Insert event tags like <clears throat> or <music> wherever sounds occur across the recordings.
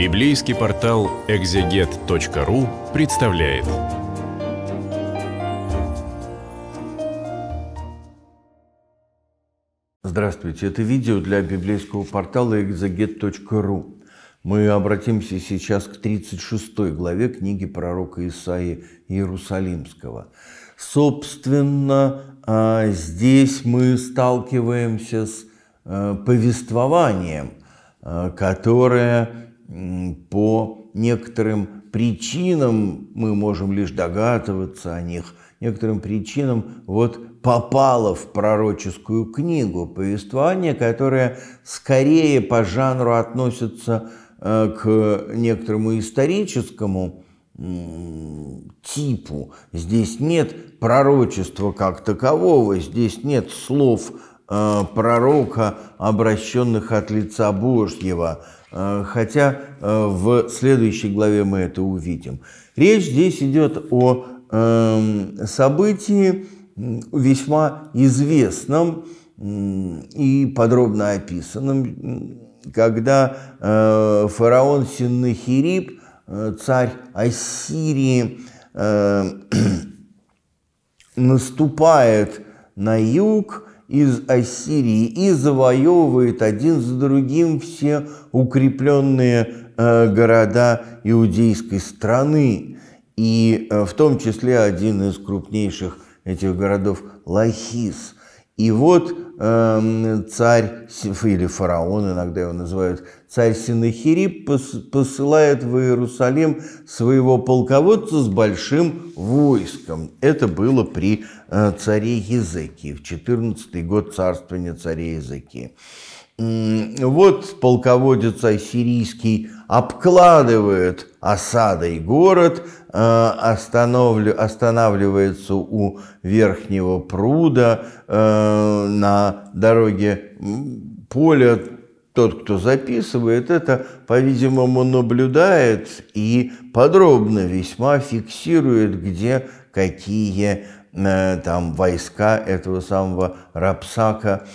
Библейский портал экзегет.ру представляет. Здравствуйте, это видео для библейского портала экзегет.ру. Мы обратимся сейчас к 36 главе книги пророка Исаи Иерусалимского. Собственно, а, здесь мы сталкиваемся с э, повествованием, э, которое по некоторым причинам, мы можем лишь догадываться о них, некоторым причинам вот попало в пророческую книгу повествование, которое скорее по жанру относится э, к некоторому историческому типу. Здесь нет пророчества как такового, здесь нет слов Э, пророка, обращенных от лица Божьего, э, хотя э, в следующей главе мы это увидим. Речь здесь идет о эм, событии весьма известном и подробно описанном, когда фараон Синнахириб, царь Ассирии, <clears throat> наступает на юг из Ассирии и завоевывает один за другим все укрепленные э, города иудейской страны. И э, в том числе один из крупнейших этих городов Лахис – и вот эм, царь, или фараон, иногда его называют, царь Синахирип посылает в Иерусалим своего полководца с большим войском. Это было при э, царе Языки, в 14 год царствования царя Языки. Вот полководец ассирийский обкладывают осадой город, э, останавливается у верхнего пруда э, на дороге поля. Тот, кто записывает это, по-видимому, наблюдает и подробно весьма фиксирует, где какие Э, там войска этого самого Рапсака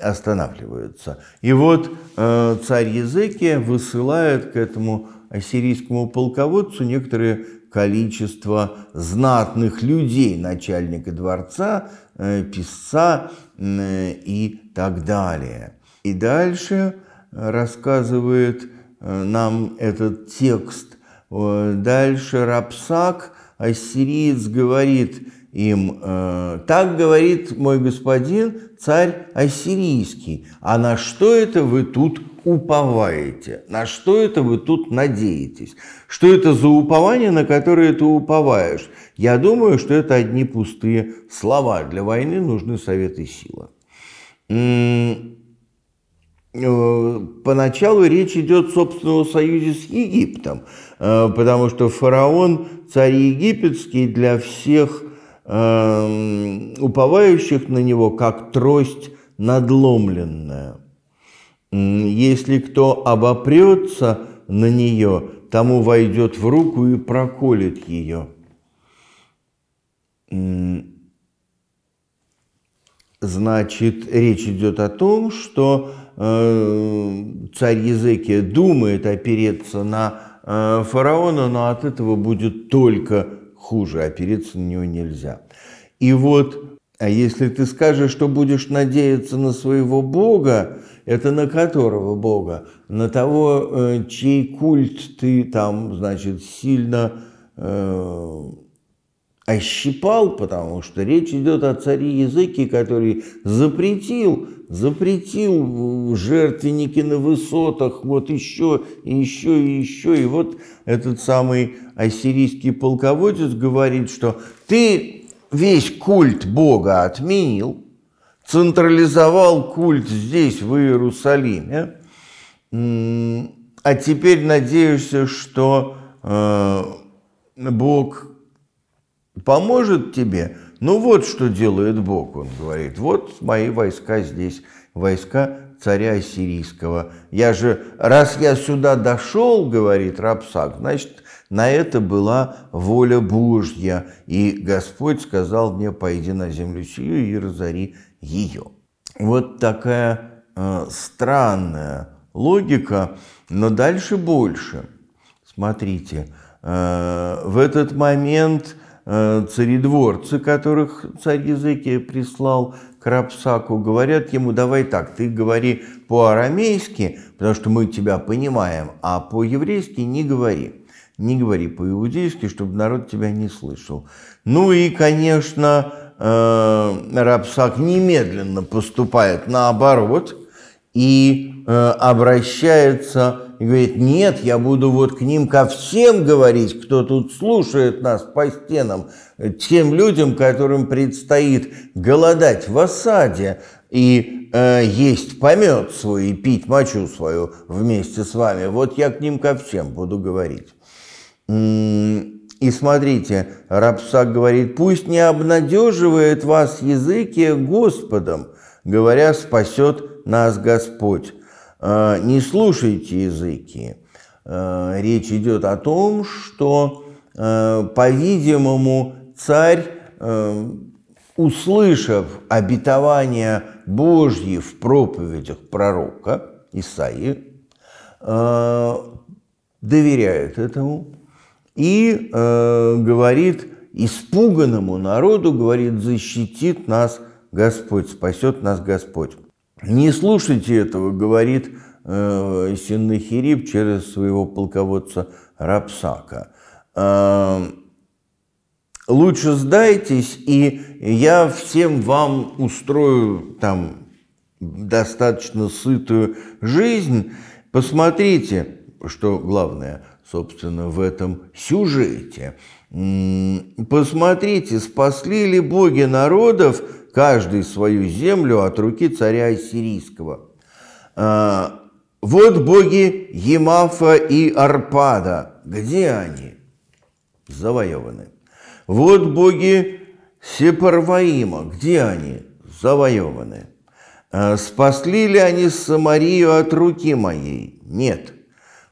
останавливаются. И вот э, царь Языки высылает к этому ассирийскому полководцу некоторое количество знатных людей, начальника дворца, э, писца и так далее. И дальше рассказывает нам этот текст. Дальше Рапсак ассириец говорит им, «Э, так говорит мой господин, царь ассирийский, а на что это вы тут уповаете? На что это вы тут надеетесь? Что это за упование, на которое ты уповаешь? Я думаю, что это одни пустые слова. Для войны нужны советы силы. Э, поначалу речь идет, собственно, о союзе с Египтом, э, потому что фараон, царь египетский, для всех эм, уповающих на него, как трость надломленная. Если кто обопрется на нее, тому войдет в руку и проколет ее. Значит, речь идет о том, что Э, царь Езекия думает опереться на э, фараона, но от этого будет только хуже, опереться на него нельзя. И вот, а если ты скажешь, что будешь надеяться на своего Бога, это на которого Бога? На того, э, чей культ ты там, значит, сильно ощипал, потому что речь идет о царе языке, который запретил, запретил жертвенники на высотах, вот еще, еще, еще. И вот этот самый ассирийский полководец говорит, что ты весь культ Бога отменил, централизовал культ здесь, в Иерусалиме, а теперь надеешься, что э, Бог поможет тебе. Ну вот что делает Бог, он говорит. Вот мои войска здесь, войска царя сирийского. Я же, раз я сюда дошел, говорит Рабсак, значит, на это была воля Божья. И Господь сказал мне, пойди на землю сию и разори ее. Вот такая э, странная логика, но дальше больше. Смотрите, э, в этот момент Э, царедворцы, которых царь языки прислал к Рапсаку, говорят ему, давай так, ты говори по-арамейски, потому что мы тебя понимаем, а по-еврейски не говори. Не говори по-иудейски, чтобы народ тебя не слышал. Ну и, конечно, э, Рапсак немедленно поступает наоборот и Э, обращается, говорит, нет, я буду вот к ним ко всем говорить, кто тут слушает нас по стенам, тем людям, которым предстоит голодать в осаде и э, есть помет свой и пить мочу свою вместе с вами. Вот я к ним ко всем буду говорить. И смотрите, Рапсак говорит, пусть не обнадеживает вас языки, Господом, говоря, спасет нас Господь Э, не слушайте языки. Э, речь идет о том, что, э, по-видимому, царь, услышав обетование Божье в проповедях пророка Исаии, доверяет этому и говорит испуганному народу, говорит, защитит нас Господь, спасет нас Господь. Не слушайте этого, говорит э, Синнахирип через своего полководца Рапсака. Э, лучше сдайтесь, и я всем вам устрою там достаточно сытую жизнь. Посмотрите, что главное, собственно, в этом сюжете – Посмотрите, спасли ли боги народов, каждый свою землю от руки царя Ассирийского. А, вот боги Емафа и Арпада. Где они? Завоеваны. Вот боги Сепарваима. Где они? Завоеваны. А, спасли ли они Самарию от руки моей? Нет.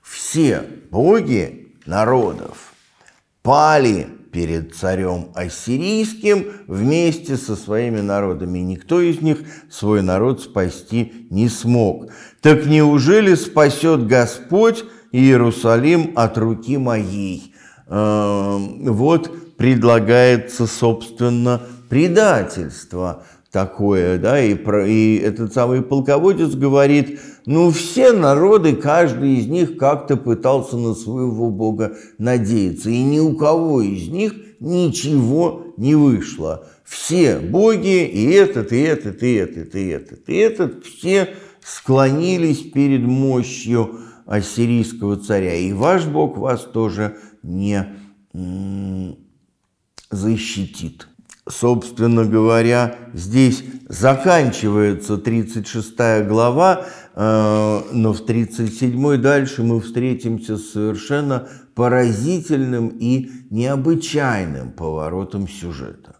Все боги народов пали перед царем ассирийским вместе со своими народами. Никто из них свой народ спасти не смог. Так неужели спасет Господь Иерусалим от руки моей? Эм, вот предлагается, собственно, предательство – такое, да, и, про, и этот самый полководец говорит, ну все народы, каждый из них как-то пытался на своего бога надеяться, и ни у кого из них ничего не вышло. Все боги, и этот, и этот, и этот, и этот, и этот, все склонились перед мощью ассирийского царя, и ваш бог вас тоже не защитит собственно говоря, здесь заканчивается 36 глава, э, но в 37 дальше мы встретимся с совершенно поразительным и необычайным поворотом сюжета.